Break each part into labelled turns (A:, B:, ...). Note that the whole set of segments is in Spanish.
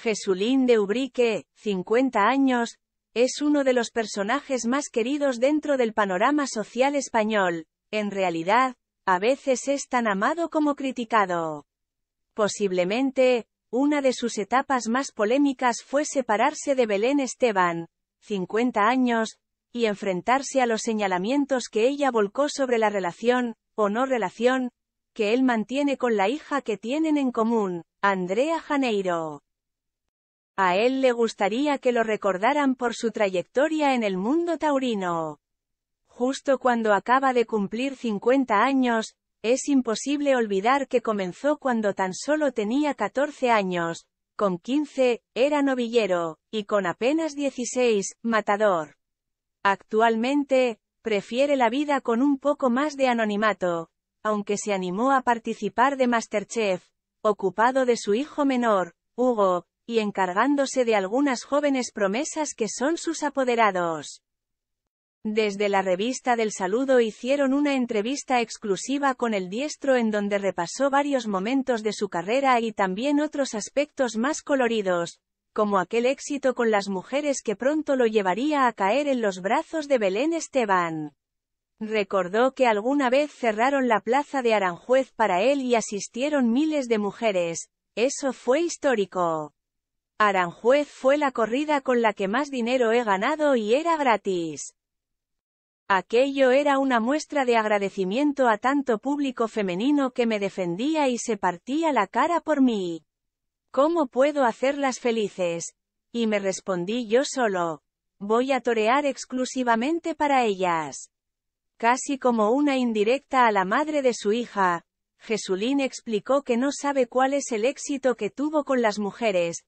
A: Jesulín de Ubrique, 50 años, es uno de los personajes más queridos dentro del panorama social español. En realidad, a veces es tan amado como criticado. Posiblemente, una de sus etapas más polémicas fue separarse de Belén Esteban, 50 años, y enfrentarse a los señalamientos que ella volcó sobre la relación, o no relación, que él mantiene con la hija que tienen en común, Andrea Janeiro. A él le gustaría que lo recordaran por su trayectoria en el mundo taurino. Justo cuando acaba de cumplir 50 años, es imposible olvidar que comenzó cuando tan solo tenía 14 años, con 15, era novillero, y con apenas 16, matador. Actualmente, prefiere la vida con un poco más de anonimato, aunque se animó a participar de Masterchef, ocupado de su hijo menor, Hugo, y encargándose de algunas jóvenes promesas que son sus apoderados. Desde la revista del saludo hicieron una entrevista exclusiva con el diestro en donde repasó varios momentos de su carrera y también otros aspectos más coloridos, como aquel éxito con las mujeres que pronto lo llevaría a caer en los brazos de Belén Esteban. Recordó que alguna vez cerraron la plaza de Aranjuez para él y asistieron miles de mujeres, eso fue histórico. Aranjuez fue la corrida con la que más dinero he ganado y era gratis. Aquello era una muestra de agradecimiento a tanto público femenino que me defendía y se partía la cara por mí. ¿Cómo puedo hacerlas felices? Y me respondí yo solo. Voy a torear exclusivamente para ellas. Casi como una indirecta a la madre de su hija, Jesulín explicó que no sabe cuál es el éxito que tuvo con las mujeres,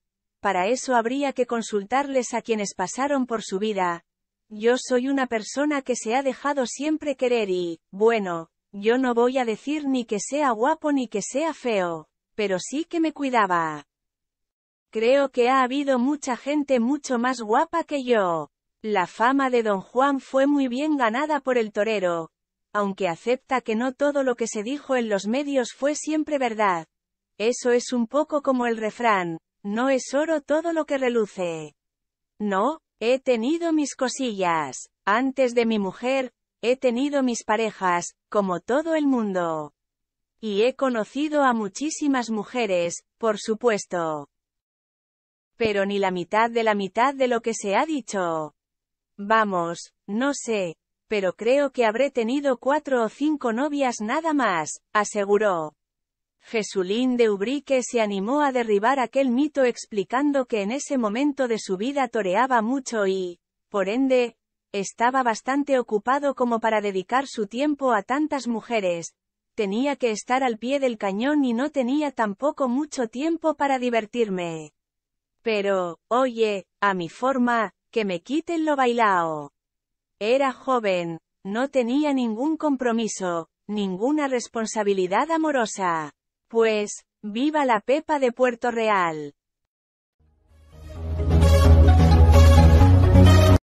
A: para eso habría que consultarles a quienes pasaron por su vida. Yo soy una persona que se ha dejado siempre querer y, bueno, yo no voy a decir ni que sea guapo ni que sea feo, pero sí que me cuidaba. Creo que ha habido mucha gente mucho más guapa que yo. La fama de don Juan fue muy bien ganada por el torero, aunque acepta que no todo lo que se dijo en los medios fue siempre verdad. Eso es un poco como el refrán, no es oro todo lo que reluce. No, he tenido mis cosillas. Antes de mi mujer, he tenido mis parejas, como todo el mundo. Y he conocido a muchísimas mujeres, por supuesto. Pero ni la mitad de la mitad de lo que se ha dicho. Vamos, no sé, pero creo que habré tenido cuatro o cinco novias nada más, aseguró. Jesulín de Ubrique se animó a derribar aquel mito explicando que en ese momento de su vida toreaba mucho y, por ende, estaba bastante ocupado como para dedicar su tiempo a tantas mujeres, tenía que estar al pie del cañón y no tenía tampoco mucho tiempo para divertirme. Pero, oye, a mi forma, que me quiten lo bailao. Era joven, no tenía ningún compromiso, ninguna responsabilidad amorosa. Pues, ¡viva la Pepa de Puerto Real!